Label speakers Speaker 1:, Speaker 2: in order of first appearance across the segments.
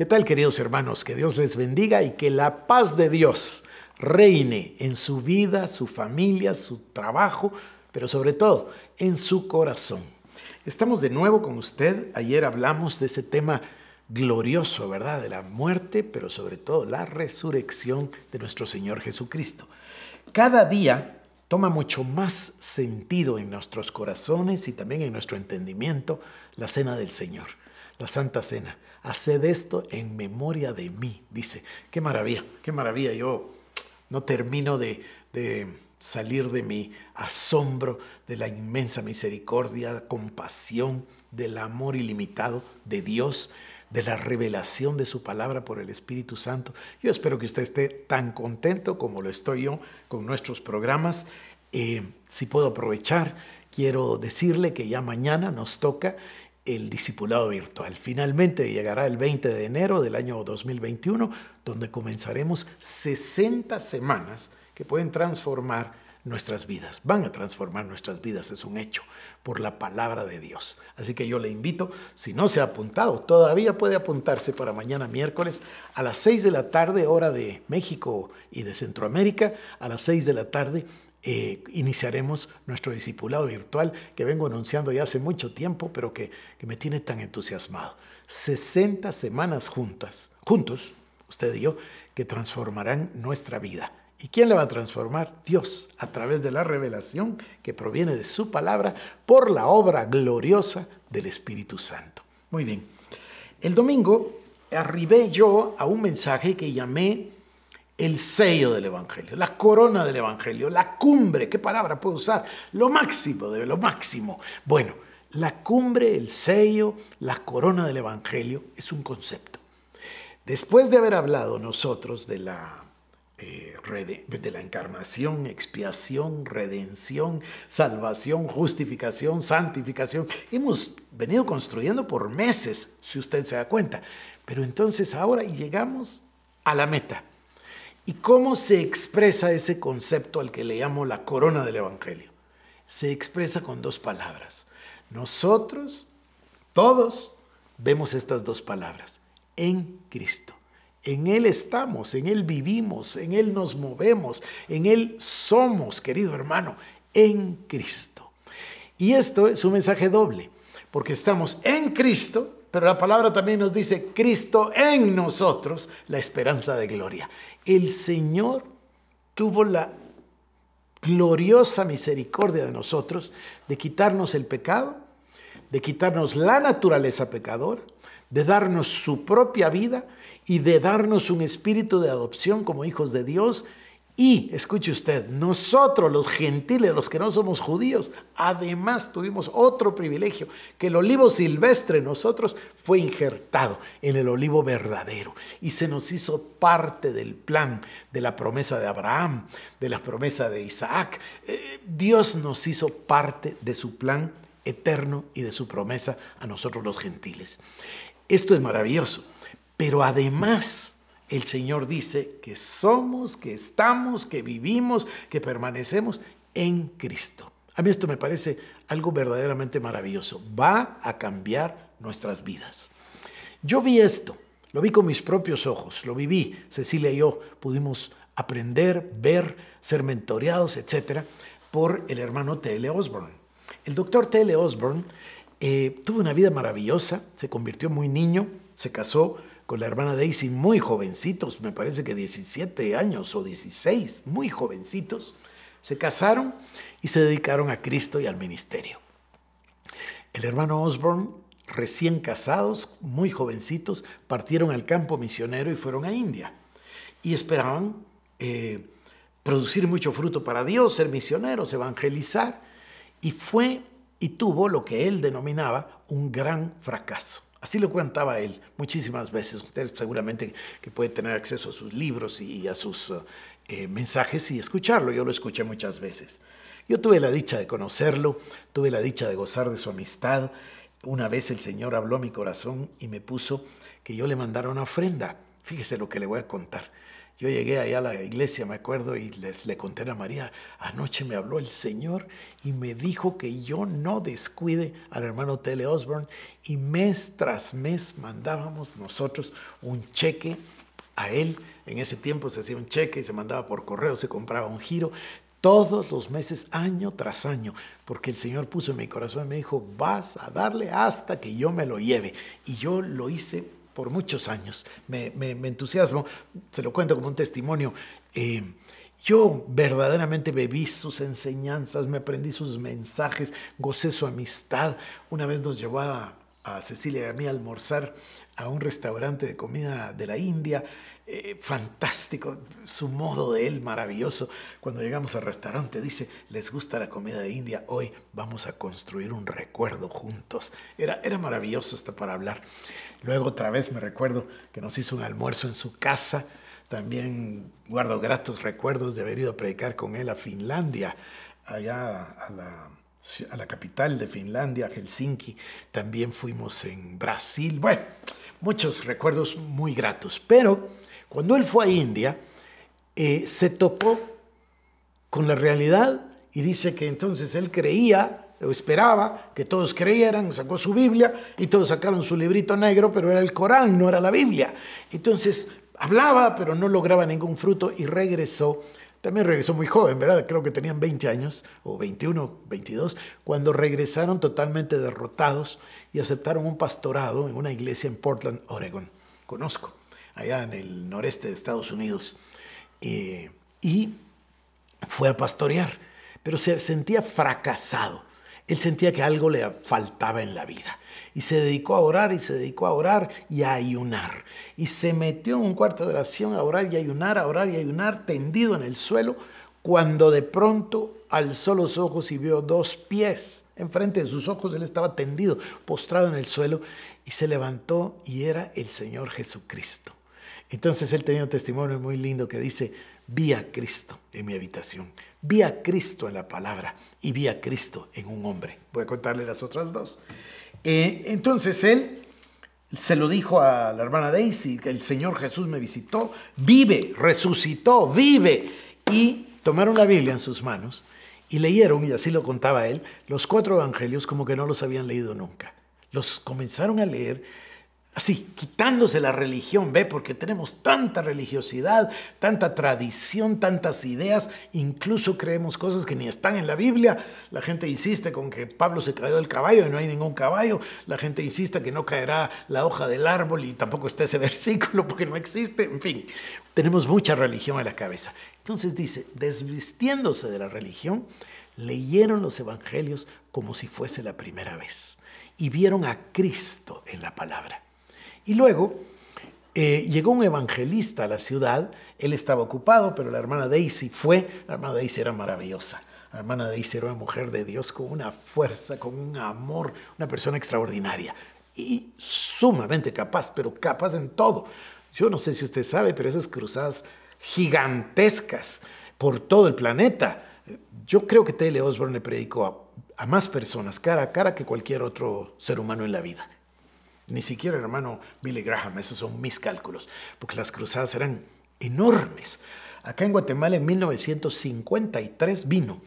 Speaker 1: ¿Qué tal, queridos hermanos? Que Dios les bendiga y que la paz de Dios reine en su vida, su familia, su trabajo, pero sobre todo en su corazón. Estamos de nuevo con usted. Ayer hablamos de ese tema glorioso, ¿verdad? De la muerte, pero sobre todo la resurrección de nuestro Señor Jesucristo. Cada día toma mucho más sentido en nuestros corazones y también en nuestro entendimiento la cena del Señor, la Santa Cena haced esto en memoria de mí. Dice, qué maravilla, qué maravilla. Yo no termino de, salir de mi asombro de la inmensa misericordia, compasión, del amor ilimitado de Dios de la revelación de su palabra por el Espíritu Santo. Yo espero que usted esté tan contento como lo estoy yo con nuestros programas. Eh, si puedo aprovechar, quiero decirle que ya mañana nos toca el discipulado virtual. Finalmente llegará el 20 de enero del año 2021, donde comenzaremos 60 semanas que pueden transformar nuestras vidas. Van a transformar nuestras vidas, es un hecho, por la palabra de Dios. Así que yo le invito, si no se ha apuntado, todavía puede apuntarse para mañana miércoles a las 6 de la tarde, hora de México y de Centroamérica, a las 6 de la tarde eh, iniciaremos nuestro discipulado virtual que vengo anunciando ya hace mucho tiempo, pero que, que me tiene tan entusiasmado. 60 semanas juntas, juntos, usted y yo, que transformarán nuestra vida. ¿Y quién la va a transformar? Dios, a través de la revelación que proviene de su palabra por la obra gloriosa del Espíritu Santo. Muy bien. El domingo arribé yo a un mensaje que llamé el sello del Evangelio, la corona del Evangelio, la cumbre, ¿qué palabra puedo usar? Lo máximo, de lo máximo. Bueno, la cumbre, el sello, la corona del Evangelio es un concepto. Después de haber hablado nosotros de la, eh, de la encarnación, expiación, redención, salvación, justificación, santificación, hemos venido construyendo por meses, si usted se da cuenta. Pero entonces ahora llegamos a la meta ¿Y cómo se expresa ese concepto al que le llamo la corona del Evangelio? Se expresa con dos palabras. Nosotros, todos, vemos estas dos palabras. En Cristo. En Él estamos, en Él vivimos, en Él nos movemos, en Él somos, querido hermano, en Cristo. Y esto es un mensaje doble, porque estamos en Cristo, pero la palabra también nos dice Cristo en nosotros, la esperanza de gloria el Señor tuvo la gloriosa misericordia de nosotros de quitarnos el pecado, de quitarnos la naturaleza pecadora, de darnos su propia vida y de darnos un espíritu de adopción como hijos de Dios y, escuche usted, nosotros los gentiles, los que no somos judíos, además tuvimos otro privilegio, que el olivo silvestre nosotros fue injertado en el olivo verdadero y se nos hizo parte del plan, de la promesa de Abraham, de la promesa de Isaac. Eh, Dios nos hizo parte de su plan eterno y de su promesa a nosotros los gentiles. Esto es maravilloso, pero además el Señor dice que somos, que estamos, que vivimos, que permanecemos en Cristo. A mí esto me parece algo verdaderamente maravilloso. Va a cambiar nuestras vidas. Yo vi esto, lo vi con mis propios ojos, lo viví. Cecilia y yo pudimos aprender, ver, ser mentoreados, etcétera, por el hermano T.L. Osborne. El doctor T.L. Osborne eh, tuvo una vida maravillosa, se convirtió muy niño, se casó con la hermana Daisy muy jovencitos, me parece que 17 años o 16, muy jovencitos, se casaron y se dedicaron a Cristo y al ministerio. El hermano Osborne, recién casados, muy jovencitos, partieron al campo misionero y fueron a India. Y esperaban eh, producir mucho fruto para Dios, ser misioneros, evangelizar. Y fue y tuvo lo que él denominaba un gran fracaso. Así lo contaba él muchísimas veces. Ustedes seguramente que pueden tener acceso a sus libros y a sus eh, eh, mensajes y escucharlo. Yo lo escuché muchas veces. Yo tuve la dicha de conocerlo, tuve la dicha de gozar de su amistad. Una vez el Señor habló a mi corazón y me puso que yo le mandara una ofrenda. Fíjese lo que le voy a contar. Yo llegué allá a la iglesia, me acuerdo, y les le conté a María, anoche me habló el Señor y me dijo que yo no descuide al hermano Tele Osborne y mes tras mes mandábamos nosotros un cheque a él. En ese tiempo se hacía un cheque y se mandaba por correo, se compraba un giro. Todos los meses, año tras año, porque el Señor puso en mi corazón y me dijo, vas a darle hasta que yo me lo lleve. Y yo lo hice por muchos años. Me, entusiasmo, se lo cuento como un testimonio. Eh, yo verdaderamente bebí sus enseñanzas, me aprendí sus mensajes, gocé su amistad. Una vez nos llevaba a Cecilia y a mí a almorzar a un restaurante de comida de la India eh, fantástico, su modo de él maravilloso. Cuando llegamos al restaurante dice, les gusta la comida de India, hoy vamos a construir un recuerdo juntos. Era, era maravilloso hasta para hablar. Luego otra vez me recuerdo que nos hizo un almuerzo en su casa. También guardo gratos recuerdos de haber ido a predicar con él a Finlandia, allá a la, a la capital de Finlandia, Helsinki. También fuimos en Brasil. Bueno, muchos recuerdos muy gratos, pero cuando él fue a India, eh, se topó con la realidad y dice que entonces él creía o esperaba que todos creyeran, sacó su Biblia y todos sacaron su librito negro, pero era el Corán, no era la Biblia. Entonces hablaba, pero no lograba ningún fruto y regresó. También regresó muy joven, ¿verdad? Creo que tenían 20 años, o 21, 22, cuando regresaron totalmente derrotados y aceptaron un pastorado en una iglesia en Portland, Oregon. Conozco allá en el noreste de Estados Unidos, eh, y fue a pastorear, pero se sentía fracasado. Él sentía que algo le faltaba en la vida. Y se dedicó a orar y se dedicó a orar y a ayunar. Y se metió en un cuarto de oración a orar y ayunar, a orar y ayunar, tendido en el suelo, cuando de pronto alzó los ojos y vio dos pies. Enfrente de sus ojos él estaba tendido, postrado en el suelo, y se levantó y era el Señor Jesucristo. Entonces él tenía un testimonio muy lindo que dice, vi a Cristo en mi habitación, vi a Cristo en la palabra y vi a Cristo en un hombre. Voy a contarle las otras dos. Eh, entonces él se lo dijo a la hermana Daisy, el Señor Jesús me visitó, vive, resucitó, vive. Y tomaron la Biblia en sus manos y leyeron, y así lo contaba él, los cuatro evangelios como que no los habían leído nunca. Los comenzaron a leer Así, quitándose la religión, ve, porque tenemos tanta religiosidad, tanta tradición, tantas ideas, incluso creemos cosas que ni están en la Biblia. La gente insiste con que Pablo se cayó del caballo y no hay ningún caballo. La gente insiste que no caerá la hoja del árbol y tampoco está ese versículo porque no existe. En fin, tenemos mucha religión en la cabeza. Entonces dice, desvistiéndose de la religión, leyeron los evangelios como si fuese la primera vez y vieron a Cristo en la palabra. Y luego eh, llegó un evangelista a la ciudad, él estaba ocupado, pero la hermana Daisy fue, la hermana Daisy era maravillosa. La hermana Daisy era una mujer de Dios con una fuerza, con un amor, una persona extraordinaria y sumamente capaz, pero capaz en todo. Yo no sé si usted sabe, pero esas cruzadas gigantescas por todo el planeta, yo creo que T.L. Osborne le predicó a, más personas cara a cara que cualquier otro ser humano en la vida. Ni siquiera, hermano Billy Graham, esos son mis cálculos, porque las cruzadas eran enormes. Acá en Guatemala en 1953 vino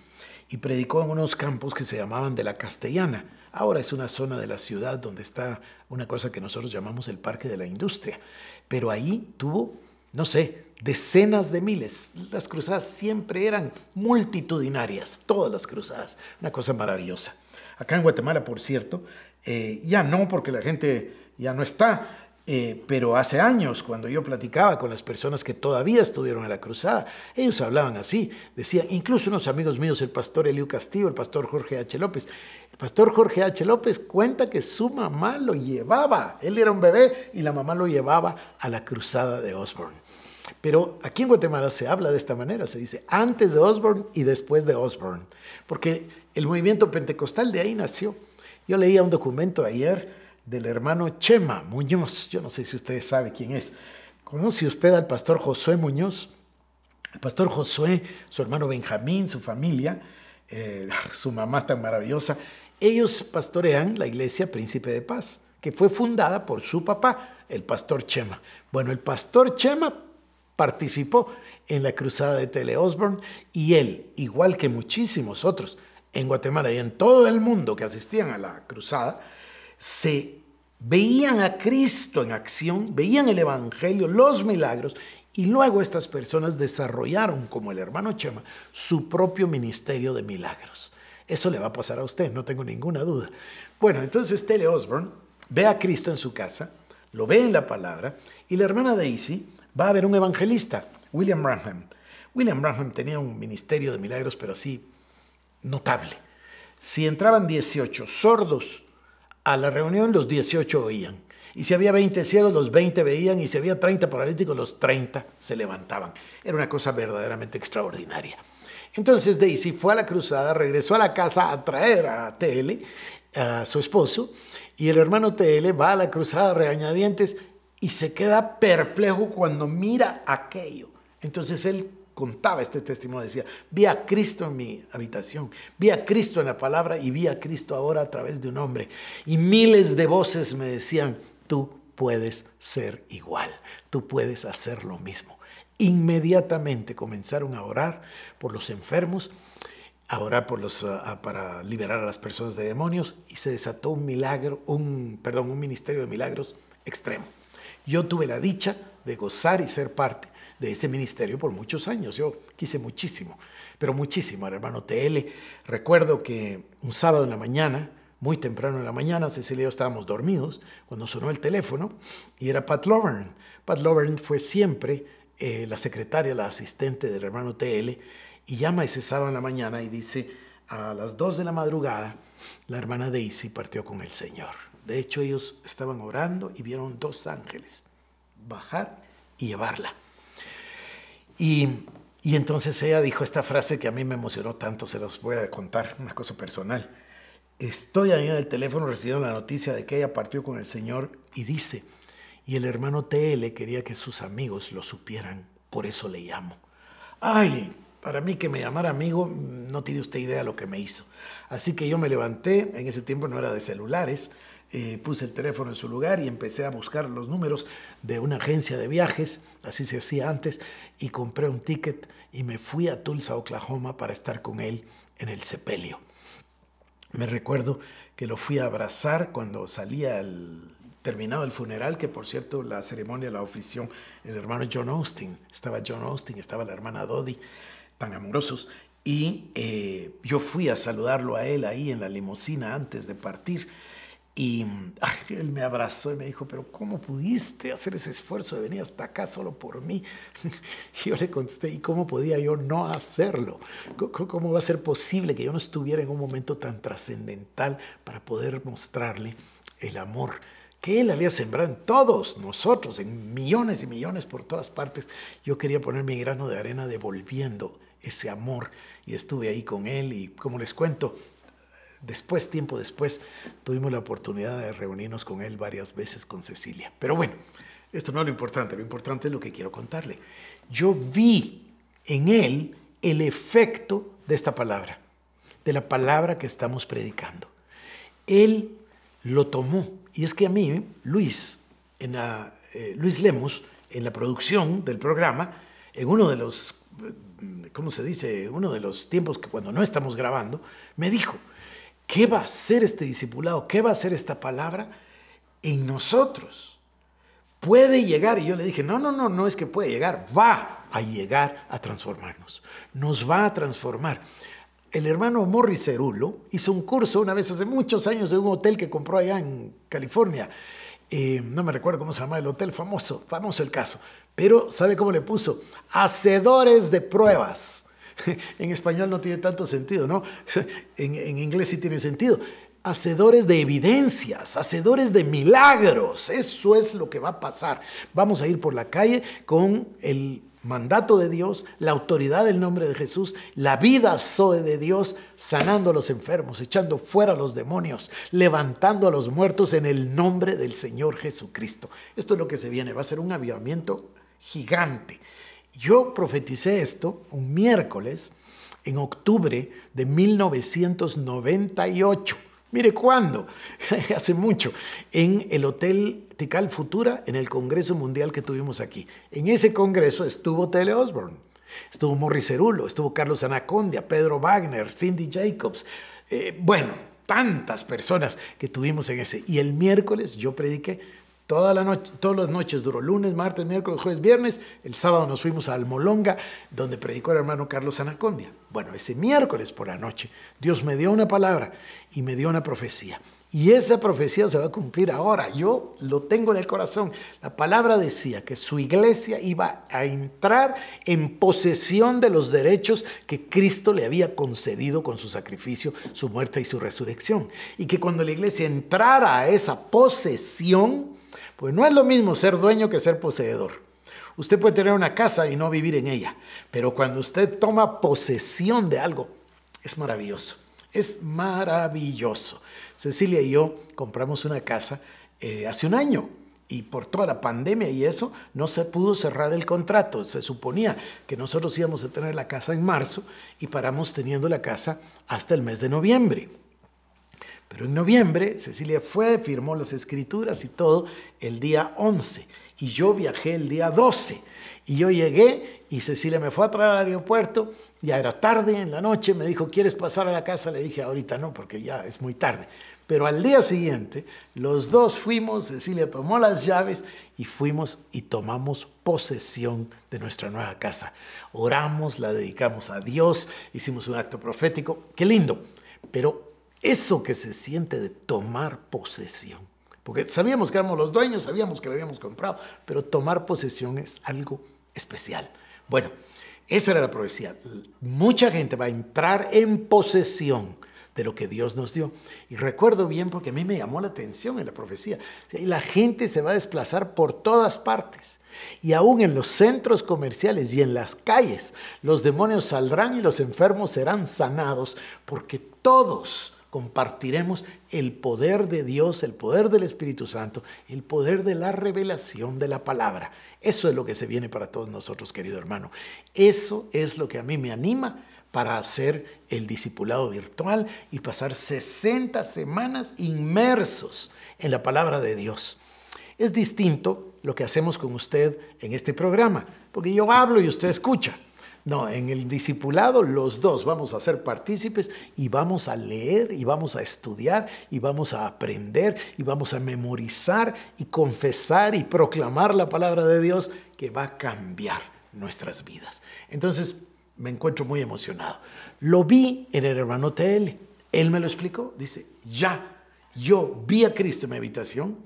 Speaker 1: y predicó en unos campos que se llamaban de la Castellana. Ahora es una zona de la ciudad donde está una cosa que nosotros llamamos el Parque de la Industria. Pero ahí tuvo, no sé, decenas de miles. Las cruzadas siempre eran multitudinarias, todas las cruzadas. Una cosa maravillosa. Acá en Guatemala, por cierto, eh, ya no, porque la gente ya no está. Eh, pero hace años, cuando yo platicaba con las personas que todavía estuvieron en la cruzada, ellos hablaban así. Decían, incluso unos amigos míos, el pastor Eliu Castillo, el pastor Jorge H. López. El pastor Jorge H. López cuenta que su mamá lo llevaba. Él era un bebé y la mamá lo llevaba a la cruzada de Osborne. Pero aquí en Guatemala se habla de esta manera, se dice antes de Osborne y después de Osborne, porque el movimiento pentecostal de ahí nació. Yo leía un documento ayer del hermano Chema Muñoz, yo no sé si usted sabe quién es. ¿Conoce usted al pastor Josué Muñoz? El pastor Josué, su hermano Benjamín, su familia, eh, su mamá tan maravillosa, ellos pastorean la iglesia Príncipe de Paz, que fue fundada por su papá, el pastor Chema. Bueno, el pastor Chema participó en la cruzada de Tele Osborne y él, igual que muchísimos otros, en Guatemala y en todo el mundo que asistían a la cruzada, se veían a Cristo en acción, veían el Evangelio, los milagros, y luego estas personas desarrollaron, como el hermano Chema, su propio ministerio de milagros. Eso le va a pasar a usted, no tengo ninguna duda. Bueno, entonces Tele Osborne ve a Cristo en su casa, lo ve en la palabra, y la hermana Daisy va a ver un evangelista, William Branham. William Branham tenía un ministerio de milagros, pero así notable. Si entraban 18 sordos a la reunión, los 18 oían. Y si había 20 ciegos, los 20 veían. Y si había 30 paralíticos, los 30 se levantaban. Era una cosa verdaderamente extraordinaria. Entonces Daisy fue a la cruzada, regresó a la casa a traer a TL, a su esposo, y el hermano TL va a la cruzada regañadientes y se queda perplejo cuando mira aquello. Entonces él contaba este testimonio, decía, vi a Cristo en mi habitación, vi a Cristo en la palabra y vi a Cristo ahora a través de un hombre. Y miles de voces me decían, tú puedes ser igual, tú puedes hacer lo mismo. Inmediatamente comenzaron a orar por los enfermos, a orar por los, ah, ah, para liberar a las personas de demonios y se desató un milagro, un, perdón, un ministerio de milagros extremo. Yo tuve la dicha de gozar y ser parte de ese ministerio por muchos años. Yo quise muchísimo, pero muchísimo al hermano TL. Recuerdo que un sábado en la mañana, muy temprano en la mañana, Cecilia y yo estábamos dormidos cuando sonó el teléfono y era Pat Lovern. Pat Lovern fue siempre eh, la secretaria, la asistente del hermano TL y llama ese sábado en la mañana y dice, a las 2 de la madrugada, la hermana Daisy partió con el Señor. De hecho, ellos estaban orando y vieron dos ángeles bajar y llevarla. Y, y entonces ella dijo esta frase que a mí me emocionó tanto, se los voy a contar, una cosa personal. Estoy ahí en el teléfono recibiendo la noticia de que ella partió con el Señor y dice, y el hermano TL quería que sus amigos lo supieran, por eso le llamo. Ay, para mí que me llamara amigo, no tiene usted idea lo que me hizo. Así que yo me levanté, en ese tiempo no era de celulares, eh, puse el teléfono en su lugar y empecé a buscar los números de una agencia de viajes, así se hacía antes, y compré un ticket y me fui a Tulsa, Oklahoma, para estar con él en el sepelio. Me recuerdo que lo fui a abrazar cuando salía el terminado el funeral, que por cierto la ceremonia la ofició el hermano John Austin, estaba John Austin, estaba la hermana Dodie, tan amorosos, y eh, yo fui a saludarlo a él ahí en la limusina antes de partir y él me abrazó y me dijo, pero ¿cómo pudiste hacer ese esfuerzo de venir hasta acá solo por mí? Y yo le contesté, ¿y cómo podía yo no hacerlo? ¿Cómo va a ser posible que yo no estuviera en un momento tan trascendental para poder mostrarle el amor? que él había sembrado en todos nosotros, en millones y millones por todas partes. Yo quería poner mi grano de arena devolviendo ese amor y estuve ahí con él y como les cuento, Después, tiempo después, tuvimos la oportunidad de reunirnos con él varias veces con Cecilia. Pero bueno, esto no es lo importante, lo importante es lo que quiero contarle. Yo vi en él el efecto de esta palabra, de la palabra que estamos predicando. Él lo tomó. Y es que a mí, Luis, en eh, Luis Lemos, en la producción del programa, en uno de los, eh, ¿cómo se dice? Uno de los tiempos que cuando no estamos grabando, me dijo, ¿Qué va a hacer este discipulado? ¿Qué va a hacer esta palabra en nosotros? Puede llegar, y yo le dije, no, no, no, no es que puede llegar, va a llegar a transformarnos, nos va a transformar. El hermano Morris Cerulo hizo un curso una vez hace muchos años de un hotel que compró allá en California. Eh, no me recuerdo cómo se llama el hotel, famoso, famoso el caso. Pero, ¿sabe cómo le puso? Hacedores de pruebas. en español no tiene tanto sentido, ¿no? En, inglés sí tiene sentido. Hacedores de evidencias, hacedores de milagros. Eso es lo que va a pasar. Vamos a ir por la calle con el mandato de Dios, la autoridad del nombre de Jesús, la vida de Dios, sanando a los enfermos, echando fuera a los demonios, levantando a los muertos en el nombre del Señor Jesucristo. Esto es lo que se viene, va a ser un avivamiento gigante. Yo profeticé esto un miércoles en octubre de 1998. Mire cuándo, hace mucho, en el Hotel Tical Futura, en el Congreso Mundial que tuvimos aquí. En ese Congreso estuvo Tele Osborne, estuvo Morris Cerulo, estuvo Carlos Anacondia, Pedro Wagner, Cindy Jacobs. Eh, bueno, tantas personas que tuvimos en ese. Y el miércoles yo prediqué todas las noches duró lunes, martes, miércoles, jueves, viernes. El sábado nos fuimos a Almolonga, donde predicó el hermano Carlos Anacondia. Bueno, ese miércoles por la noche, Dios me dio una palabra y me dio una profecía. Y esa profecía se va a cumplir ahora. Yo lo tengo en el corazón. La palabra decía que su iglesia iba a entrar en posesión de los derechos que Cristo le había concedido con su sacrificio, su muerte y su resurrección. Y que cuando la iglesia entrara a esa posesión, pues no es lo mismo ser dueño que ser poseedor. Usted puede tener una casa y no vivir en ella, pero cuando usted toma posesión de algo, es maravilloso. Es maravilloso. Cecilia y yo compramos una casa eh, hace un año y por toda la pandemia y eso no se pudo cerrar el contrato. Se suponía que nosotros íbamos a tener la casa en marzo y paramos teniendo la casa hasta el mes de noviembre. Pero en noviembre Cecilia fue, firmó las escrituras y todo el día 11 y yo viajé el día 12 y yo llegué y Cecilia me fue a traer al aeropuerto, ya era tarde en la noche, me dijo, ¿quieres pasar a la casa? Le dije, ahorita no, porque ya es muy tarde. Pero al día siguiente, los dos fuimos, Cecilia tomó las llaves y fuimos y tomamos posesión de nuestra nueva casa. Oramos, la dedicamos a Dios, hicimos un acto profético, qué lindo. Pero eso que se siente de tomar posesión. Porque sabíamos que éramos los dueños, sabíamos que lo habíamos comprado, pero tomar posesión es algo especial. Bueno, esa era la profecía. Mucha gente va a entrar en posesión de lo que Dios nos dio. Y recuerdo bien porque a mí me llamó la atención en la profecía. La gente se va a desplazar por todas partes. Y aún en los centros comerciales y en las calles, los demonios saldrán y los enfermos serán sanados porque todos compartiremos el poder de Dios, el poder del Espíritu Santo, el poder de la revelación de la palabra. Eso es lo que se viene para todos nosotros, querido hermano. Eso es lo que a mí me anima para hacer el discipulado virtual y pasar 60 semanas inmersos en la palabra de Dios. Es distinto lo que hacemos con usted en este programa, porque yo hablo y usted escucha. No, en el discipulado los dos vamos a ser partícipes y vamos a leer y vamos a estudiar y vamos a aprender y vamos a memorizar y confesar y proclamar la palabra de Dios que va a cambiar nuestras vidas. Entonces me encuentro muy emocionado. Lo vi en el hermano TL. Él me lo explicó. Dice, ya, yo vi a Cristo en mi habitación,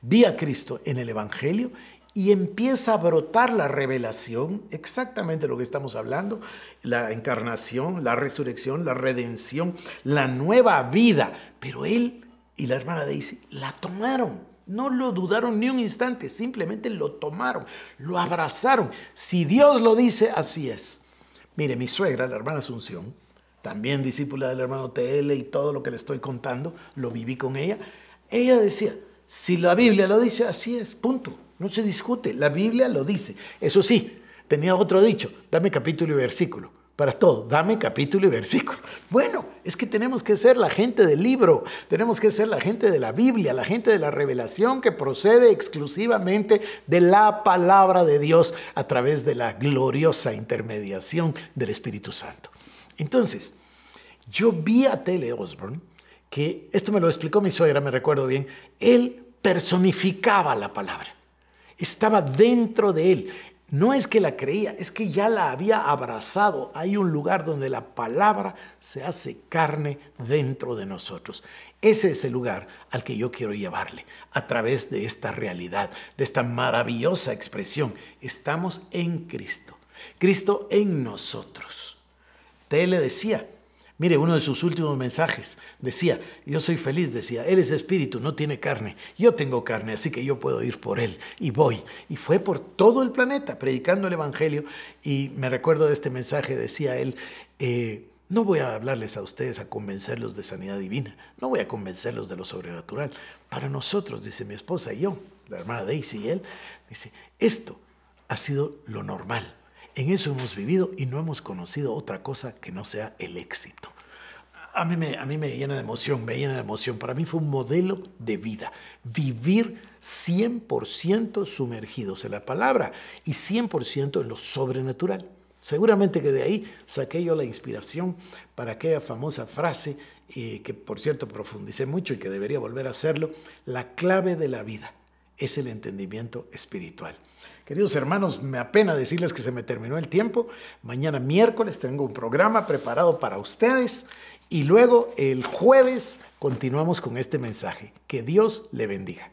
Speaker 1: vi a Cristo en el Evangelio y empieza a brotar la revelación, exactamente lo que estamos hablando, la encarnación, la resurrección, la redención, la nueva vida. Pero él y la hermana Daisy la tomaron. No lo dudaron ni un instante, simplemente lo tomaron, lo abrazaron. Si Dios lo dice, así es. Mire, mi suegra, la hermana Asunción, también discípula del hermano TL y todo lo que le estoy contando, lo viví con ella. Ella decía, si la Biblia lo dice, así es, punto. No se discute, la Biblia lo dice. Eso sí, tenía otro dicho, dame capítulo y versículo. Para todo, dame capítulo y versículo. Bueno, es que tenemos que ser la gente del libro, tenemos que ser la gente de la Biblia, la gente de la revelación que procede exclusivamente de la palabra de Dios a través de la gloriosa intermediación del Espíritu Santo. Entonces, yo vi a Tele Osborne, que esto me lo explicó mi suegra, me recuerdo bien, él personificaba la palabra estaba dentro de él. No es que la creía, es que ya la había abrazado. Hay un lugar donde la palabra se hace carne dentro de nosotros. Ese es el lugar al que yo quiero llevarle a través de esta realidad, de esta maravillosa expresión. Estamos en Cristo, Cristo en nosotros. Te le decía, Mire, uno de sus últimos mensajes decía, yo soy feliz, decía, Él es espíritu, no tiene carne, yo tengo carne, así que yo puedo ir por Él y voy. Y fue por todo el planeta predicando el Evangelio y me recuerdo de este mensaje, decía Él, eh, no voy a hablarles a ustedes a convencerlos de sanidad divina, no voy a convencerlos de lo sobrenatural. Para nosotros, dice mi esposa y yo, la hermana Daisy y él, dice, esto ha sido lo normal en eso hemos vivido y no hemos conocido otra cosa que no sea el éxito. A mí, me, a mí me llena de emoción, me llena de emoción. Para mí fue un modelo de vida, vivir 100% sumergidos en la palabra y 100% en lo sobrenatural. Seguramente que de ahí saqué yo la inspiración para aquella famosa frase, eh, que por cierto profundicé mucho y que debería volver a hacerlo, la clave de la vida es el entendimiento espiritual. Queridos hermanos, me apena decirles que se me terminó el tiempo. Mañana miércoles tengo un programa preparado para ustedes y luego el jueves continuamos con este mensaje. Que Dios le bendiga.